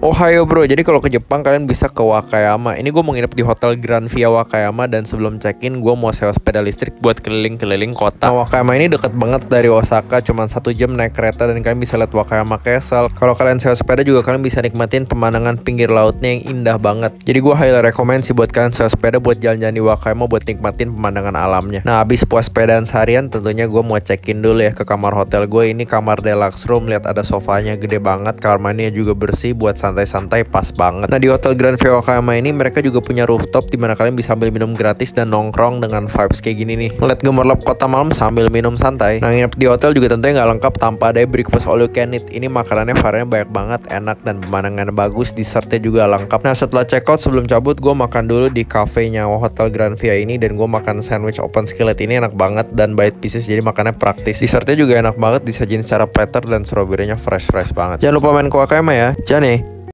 Ohio bro, jadi kalau ke Jepang kalian bisa ke Wakayama Ini gue mau nginep di Hotel Grand Via Wakayama Dan sebelum check-in gue mau sewa sepeda listrik buat keliling-keliling kota nah, Wakayama ini deket banget dari Osaka cuma satu jam naik kereta dan kalian bisa lihat Wakayama Castle Kalau kalian sewa sepeda juga kalian bisa nikmatin pemandangan pinggir lautnya yang indah banget Jadi gue highly recommend sih buat kalian sewa sepeda buat jalan-jalan di Wakayama Buat nikmatin pemandangan alamnya Nah abis puas sepedaan seharian tentunya gue mau check-in dulu ya ke kamar hotel gue Ini kamar deluxe room, lihat ada sofanya gede banget Kamar mandinya juga bersih buat santai santai-santai pas banget. Nah di Hotel Grand View ini mereka juga punya rooftop di mana kalian bisa ambil minum gratis dan nongkrong dengan vibes kayak gini nih. Ngeliat gemerlap kota malam sambil minum santai. Nah nginep di hotel juga tentunya nggak lengkap tanpa ada breakfast all you can eat. Ini makanannya variannya banyak banget, enak dan pemandangannya bagus, dessertnya juga lengkap. Nah setelah check out sebelum cabut gue makan dulu di cafe nyawa Hotel Grand Via ini dan gue makan sandwich open skillet ini enak banget dan bite pieces jadi makannya praktis. Dessertnya juga enak banget disajin secara platter dan strawberry-nya fresh-fresh banget. Jangan lupa main ke kema ya. Jane.